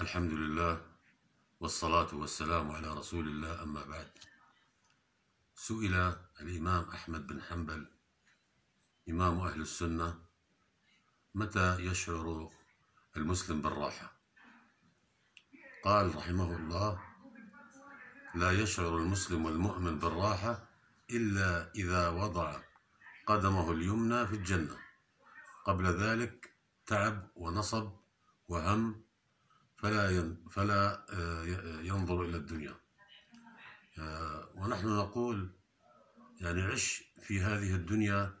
الحمد لله والصلاة والسلام على رسول الله أما بعد سئل الإمام أحمد بن حنبل إمام أهل السنة متى يشعر المسلم بالراحة قال رحمه الله لا يشعر المسلم والمؤمن بالراحة إلا إذا وضع قدمه اليمنى في الجنة قبل ذلك تعب ونصب وهم فلا فلا آه، ينظر إلى الدنيا آه، ونحن نقول يعني عش في هذه الدنيا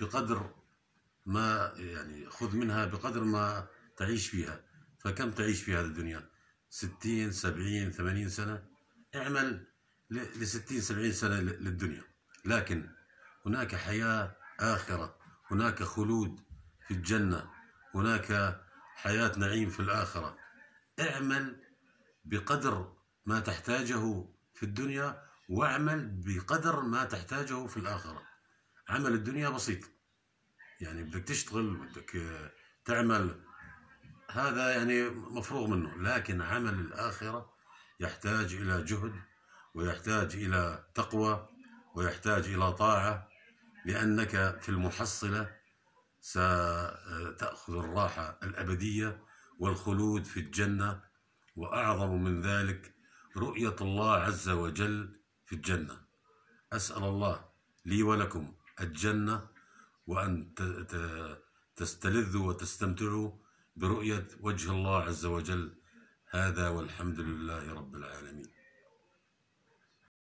بقدر ما يعني خذ منها بقدر ما تعيش فيها فكم تعيش في هذه الدنيا ستين سبعين ثمانين سنة اعمل لستين سبعين سنة للدنيا لكن هناك حياة آخرة هناك خلود في الجنة هناك حياة نعيم في الآخرة اعمل بقدر ما تحتاجه في الدنيا واعمل بقدر ما تحتاجه في الآخرة عمل الدنيا بسيط يعني بدك تشتغل بدك تعمل هذا يعني مفروغ منه لكن عمل الآخرة يحتاج إلى جهد ويحتاج إلى تقوى ويحتاج إلى طاعة لأنك في المحصلة ستأخذ الراحة الأبدية والخلود في الجنة وأعظم من ذلك رؤية الله عز وجل في الجنة أسأل الله لي ولكم الجنة وأن تستلذوا وتستمتعوا برؤية وجه الله عز وجل هذا والحمد لله رب العالمين